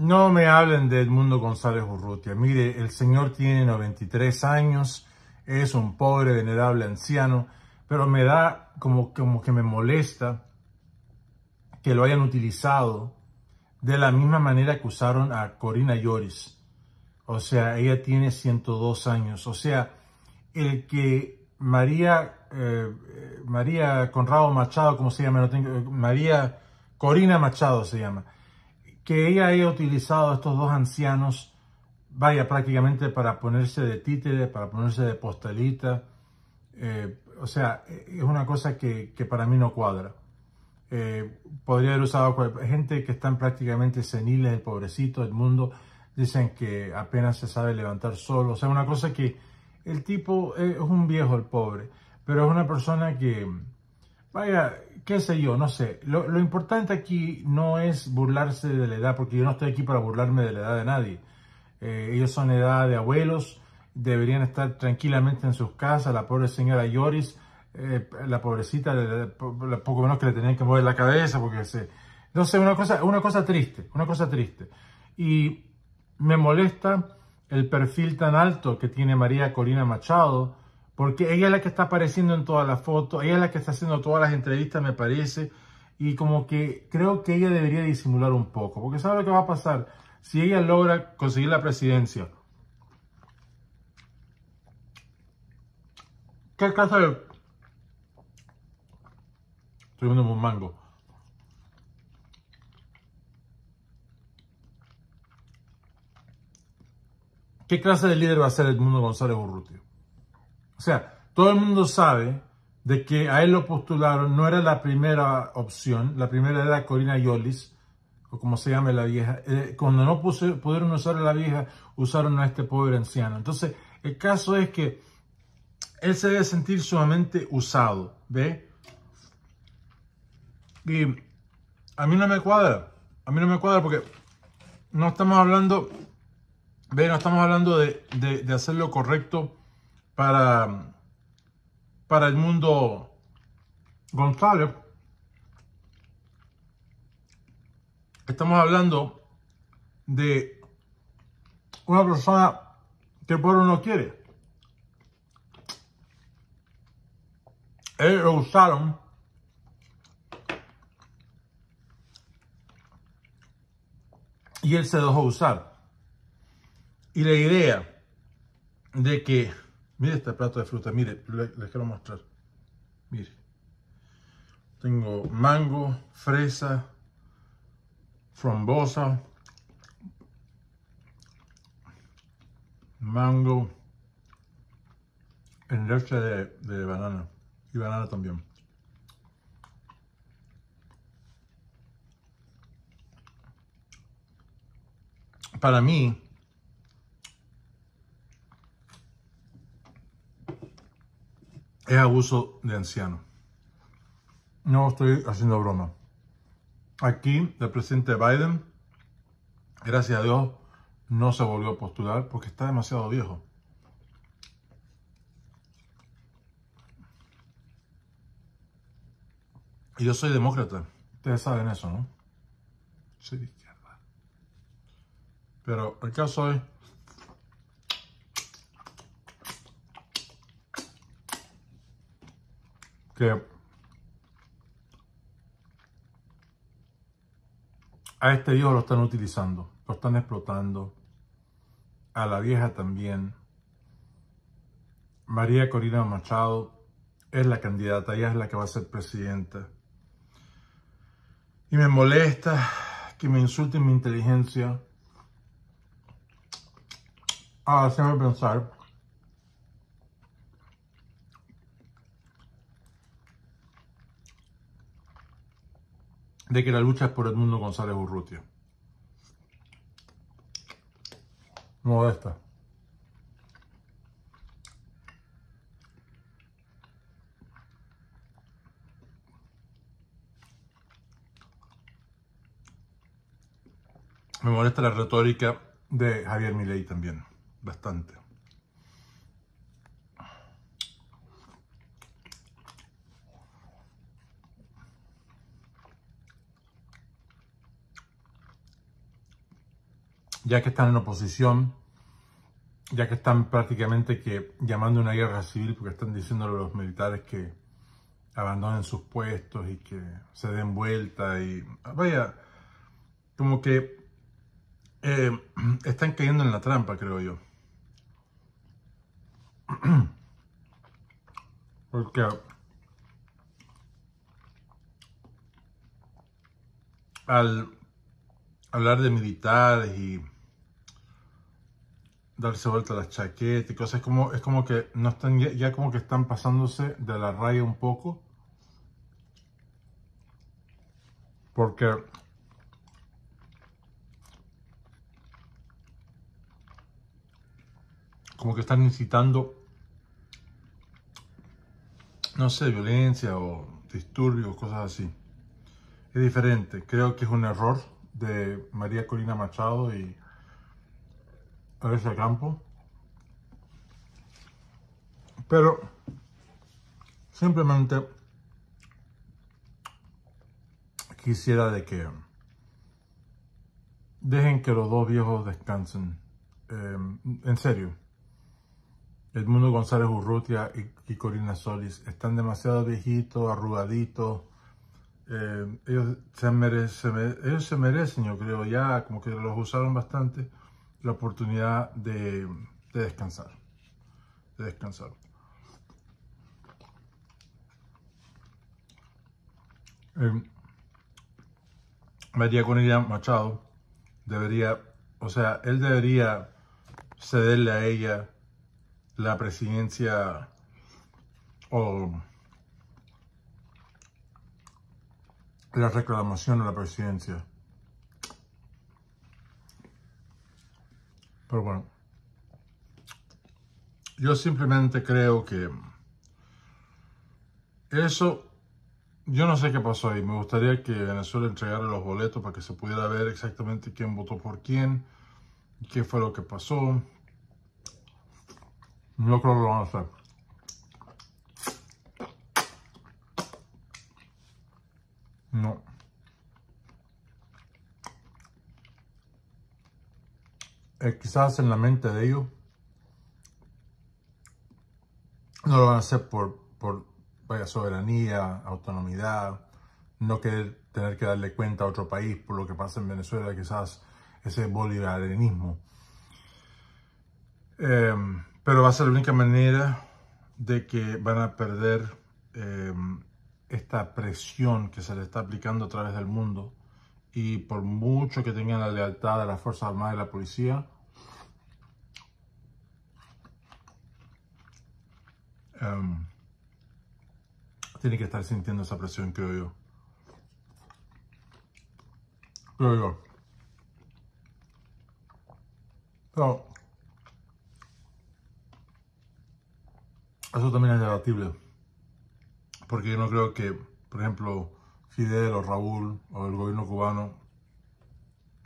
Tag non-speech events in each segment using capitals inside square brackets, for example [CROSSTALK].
No me hablen de Edmundo González Urrutia. Mire, el señor tiene 93 años, es un pobre, venerable anciano, pero me da como, como que me molesta que lo hayan utilizado de la misma manera que usaron a Corina Lloris. O sea, ella tiene 102 años. O sea, el que María, eh, María Conrado Machado, ¿cómo se llama? No tengo, eh, María Corina Machado se llama que ella haya utilizado a estos dos ancianos, vaya prácticamente para ponerse de títere, para ponerse de postalita. Eh, o sea, es una cosa que, para mí no cuadra. Eh, podría haber usado gente que están prácticamente seniles, el pobrecito, el mundo. Dicen que apenas se sabe levantar solo. O sea, una cosa que el tipo eh, es un viejo, el pobre, pero es una persona que, Vaya, qué sé yo, no sé. Lo, importante aquí no es burlarse de la edad, porque yo no estoy aquí para burlarme de la edad de nadie. Eh, ellos son edad de abuelos, deberían estar tranquilamente en sus casas. La pobre señora Yoris, eh, la pobrecita, poco menos que le tenían que mover la cabeza, porque se... Entonces, una cosa, una cosa triste, una cosa triste. Y me molesta el perfil tan alto que tiene María Corina Machado, porque ella es la que está apareciendo en todas las fotos, ella es la que está haciendo todas las entrevistas, me parece. Y como que creo que ella debería disimular un poco, porque sabe lo que va a pasar si ella logra conseguir la presidencia. ¿Qué clase de... Estoy viendo un mango. ¿Qué clase de líder va a ser Edmundo González Urrutia? O sea, todo el mundo sabe de que a él lo postularon, no era la primera opción, la primera era Corina Yolis, o como se llame la vieja. Eh, cuando no pudieron usar a la vieja, usaron a este pobre anciano. Entonces, el caso es que él se debe sentir sumamente usado, ¿ve? Y a mí no me cuadra, a mí no me cuadra porque no estamos hablando, ¿ve? No estamos hablando de, de, de hacer lo correcto para, el mundo González. Estamos hablando de una persona que el pueblo no quiere. Ellos lo usaron y él se dejó usar. Y la idea de que Mire este plato de fruta, mire, les, quiero mostrar. Mire. Tengo mango, fresa, frambosa, mango en leche de banana y banana también. Para mí, es abuso de anciano. No estoy haciendo broma. Aquí el presidente Biden, gracias a Dios, no se volvió a postular porque está demasiado viejo. Y yo soy demócrata. Ustedes saben eso, ¿no? Soy de izquierda. Pero el caso es a este hijo lo están utilizando, lo están explotando, a la vieja también. María Corina Machado es la candidata, ella es la que va a ser presidenta. Y me molesta que me insulten mi inteligencia. Ah, me pensar. de que la lucha es por el mundo, González Urrutia. Modesta. Me molesta la retórica de Javier Milei también, bastante. ya que están en oposición, ya que están prácticamente que llamando una guerra civil porque están diciéndole a los militares que abandonen sus puestos y que se den vuelta y vaya, como que eh, están cayendo en la trampa, creo yo. [CLEARS THROAT] Porque al hablar de militares y darse vuelta las chaquetas y cosas. Es como, es como que no están ya, como que están pasándose de la raya un poco. Porque como que están incitando, no sé, violencia o disturbios, cosas así. Es diferente. Creo que es un error de María Corina Machado y a si campo. Pero simplemente quisiera de que dejen que los dos viejos descansen. Em, en serio. Edmundo González Urrutia y, Corina Solis están demasiado viejitos, arrugaditos. Em, ellos se merecen, yo creo, ya como que los usaron bastante la oportunidad de, descansar. De descansar. Em, María Cornelia Machado debería, o sea, él debería cederle a ella la presidencia o la reclamación a la presidencia Pero bueno, yo simplemente creo que eso, yo no sé qué pasó ahí. Me gustaría que Venezuela entregara los boletos para que se pudiera ver exactamente quién votó por quién, qué fue lo que pasó. No creo que lo van a hacer. Eh, quizás en la mente de ellos, no lo van a hacer por, por soberanía, autonomidad, no querer tener que darle cuenta a otro país por lo que pasa en Venezuela, quizás ese bolivarianismo. Em, pero va a ser la única manera de que van a perder em, esta presión que se le está aplicando a través del mundo y por mucho que tengan la lealtad de las Fuerzas Armadas y la policía, em, tiene que estar sintiendo esa presión, creo yo. Creo yo. Pero eso también es debatible, porque yo no creo que, por ejemplo, Fidel o Raúl o el gobierno cubano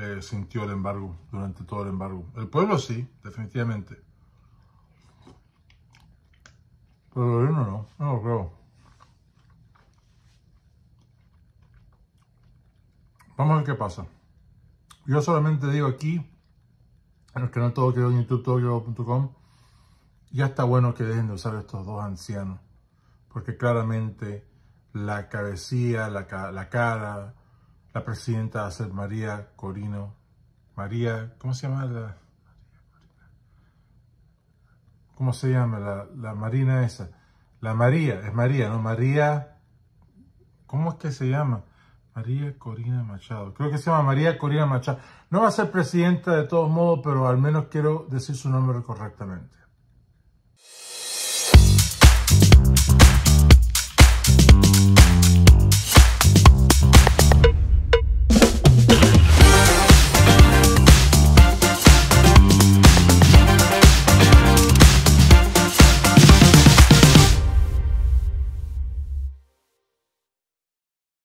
eh, sintió el embargo durante todo el embargo. El pueblo sí, definitivamente. Pero el gobierno no, no lo creo. Vamos a ver qué pasa. Yo solamente digo aquí, en el canal todo en youtube.com, ya está bueno que dejen de usar estos dos ancianos, porque claramente la cabecilla, la, la cara, la presidenta va a ser María Corino. María, ¿cómo se llama la? ¿Cómo se llama la, la Marina esa? La María, es María, ¿no? María, ¿cómo es que se llama? María Corina Machado. Creo que se llama María Corina Machado. No va a ser presidenta de todos modos, pero al menos quiero decir su nombre correctamente.